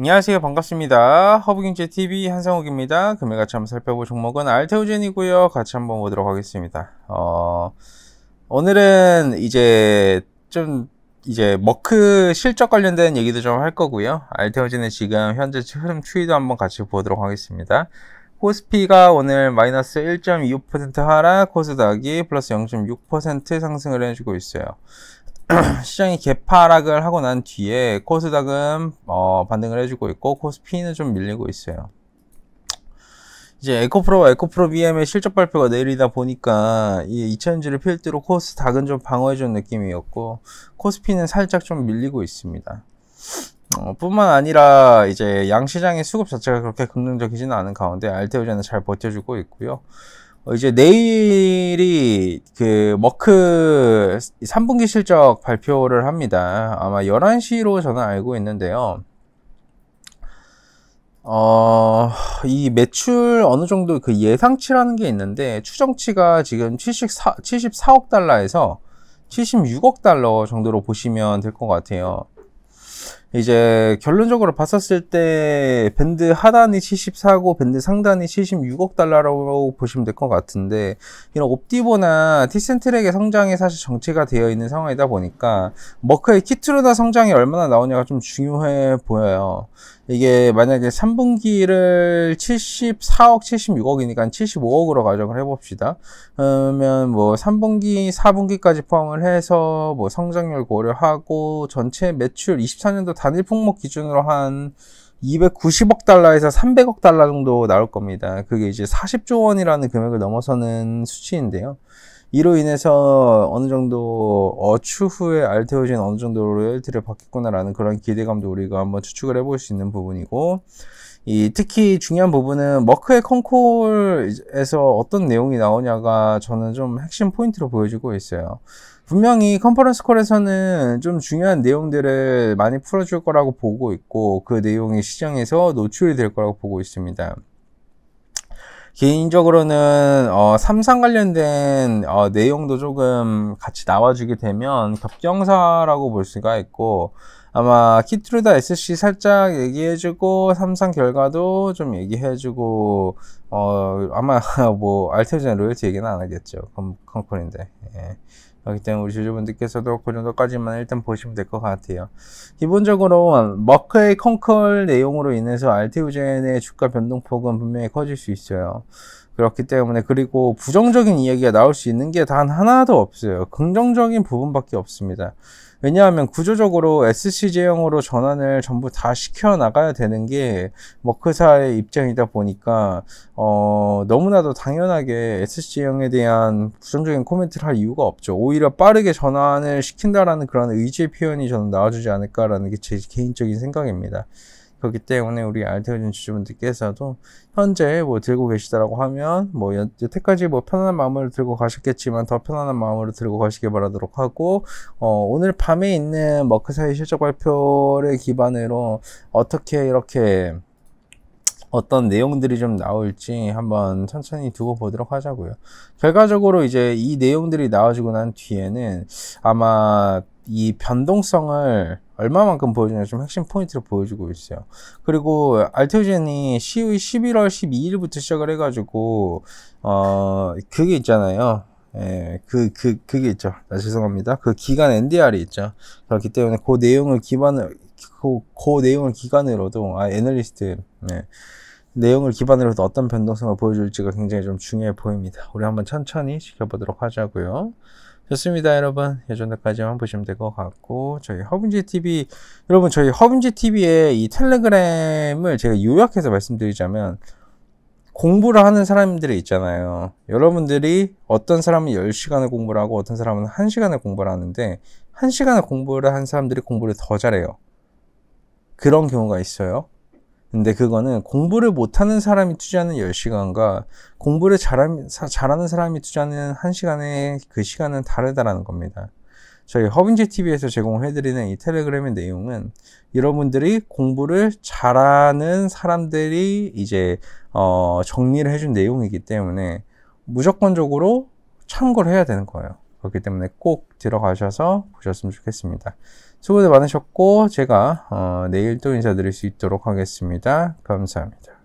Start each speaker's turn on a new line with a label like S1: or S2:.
S1: 안녕하세요 반갑습니다 허브경제TV 한상욱입니다 금액 같이 한번 살펴볼 종목은 알테오젠이고요 같이 한번 보도록 하겠습니다 어, 오늘은 이제 좀 이제 머크 실적 관련된 얘기도 좀 할 거고요 알테오젠의 지금 현재 흐름 추이도 한번 같이 보도록 하겠습니다 코스피가 오늘 마이너스 1.25% 하락, 코스닥이 플러스 0.6% 상승을 해주고 있어요. 시장이 개파락을 하고 난 뒤에 코스닥은 어, 반등을 해주고 있고 코스피는 좀 밀리고 있어요. 이제 에코프로와 에코프로 BM의 실적 발표가 내일이다 보니까 이 2000주를 필두로 코스닥은 좀 방어해준 느낌이었고 코스피는 살짝 좀 밀리고 있습니다. 어, 뿐만 아니라 이제 양시장의 수급 자체가 그렇게 긍정적이지는 않은 가운데 알테오제는 잘 버텨주고 있고요. 어, 이제 내일이 그 머크 3분기 실적 발표를 합니다. 아마 11시로 저는 알고 있는데요. 어, 이 매출 어느 정도 그 예상치라는 게 있는데 추정치가 지금 74, 74억 달러에서 76억 달러 정도로 보시면 될 것 같아요. 이제 결론적으로 봤었을 때 밴드 하단이 74고 밴드 상단이 76억 달러라고 보시면 될 것 같은데 이런 옵티보나 티센트랙의 성장이 사실 정체가 되어 있는 상황이다 보니까 머크의 키트루나 성장이 얼마나 나오냐가 좀 중요해 보여요. 이게 만약에 3분기를 74억, 76억이니까 75억으로 가정을 해봅시다. 그러면 뭐 3분기, 4분기까지 포함을 해서 뭐 성장률 고려하고 전체 매출 24년도 단일 품목 기준으로 한 290억 달러에서 300억 달러 정도 나올 겁니다. 그게 이제 40조 원이라는 금액을 넘어서는 수치인데요. 이로 인해서 어느 정도 어, 추후에 알테오진 어느 정도 로열티를 받겠구나라는 그런 기대감도 우리가 한번 추측을 해볼 수 있는 부분이고 이 특히 중요한 부분은 머크의 컨콜에서 어떤 내용이 나오냐가 저는 좀 핵심 포인트로 보여지고 있어요. 분명히 컨퍼런스 콜에서는 좀 중요한 내용들을 많이 풀어줄 거라고 보고 있고 그 내용이 시장에서 노출이 될 거라고 보고 있습니다. 개인적으로는 어, 삼상 관련된 어, 내용도 조금 같이 나와주게 되면 겹경사라고 볼 수가 있고 아마 키트루다 SC 살짝 얘기해주고 삼성 결과도 좀 얘기해주고 어 아마 뭐 알테오젠 로열티 얘기는 안 하겠죠 컨컨콘인데 예. 그렇기 때문에 우리 주주분들께서도 그 정도까지만 일단 보시면 될 것 같아요. 기본적으로 머크의 컨컬 내용으로 인해서 알테오젠의 주가 변동폭은 분명히 커질 수 있어요. 그렇기 때문에 그리고 부정적인 이야기가 나올 수 있는 게 단 하나도 없어요. 긍정적인 부분밖에 없습니다. 왜냐하면 구조적으로 SCJ형으로 전환을 전부 다 시켜 나가야 되는 게 머크사의 입장이다 보니까 어 너무나도 당연하게 SCJ형에 대한 부정적인 코멘트를 할 이유가 없죠. 오히려 빠르게 전환을 시킨다라는 그런 의지의 표현이 저는 나와주지 않을까라는 게 제 개인적인 생각입니다. 그렇기 때문에 우리 알테어진 주주분들께서도 현재 뭐 들고 계시다라고 하면 뭐 여, 태까지뭐 편안한 마음으로 들고 가셨겠지만 더 편안한 마음으로 들고 가시길 바라도록 하고 어, 오늘 밤에 있는 머크사의 실적 발표를 기반으로 어떻게 이렇게 어떤 내용들이 좀 나올지 한번 천천히 두고 보도록 하자고요. 결과적으로 이제 이 내용들이 나와지고 난 뒤에는 아마 이 변동성을 얼마만큼 보여주냐 좀 핵심 포인트로 보여주고 있어요. 그리고 알테오젠이 11월 12일부터 시작을 해가지고 어 그게 있잖아요. 예, 그, 그, 그게 있죠. 아, 죄송합니다. 그 기간 NDR이 있죠. 그렇기 때문에 그 내용을 기반을, 그, 그 내용을 기간으로도, 아, 애널리스트, 네. 내용을 기반으로 해서 어떤 변동성을 보여줄지가 굉장히 좀 중요해 보입니다. 우리 한번 천천히 지켜보도록 하자고요. 좋습니다, 여러분. 예전도까지만 보시면 될 것 같고, 저희 허빈지 TV, 여러분, 저희 허빈지 TV의 이 텔레그램을 제가 요약해서 말씀드리자면, 공부를 하는 사람들이 있잖아요. 여러분들이 어떤 사람은 10시간을 공부를 하고 어떤 사람은 1시간을 공부를 하는데 1시간을 공부를 한 사람들이 공부를 더 잘해요. 그런 경우가 있어요. 근데 그거는 공부를 못하는 사람이 투자하는 10시간과 공부를 잘함, 잘하는 사람이 투자하는 1시간의 그 시간은 다르다라는 겁니다. 저희 허빙제 TV에서 제공 해드리는 이 텔레그램의 내용은 여러분들이 공부를 잘하는 사람들이 이제 어 정리를 해준 내용이기 때문에 무조건적으로 참고를 해야 되는 거예요. 그렇기 때문에 꼭 들어가셔서 보셨으면 좋겠습니다. 수고들 많으셨고 제가 어, 내일 또 인사드릴 수 있도록 하겠습니다. 감사합니다.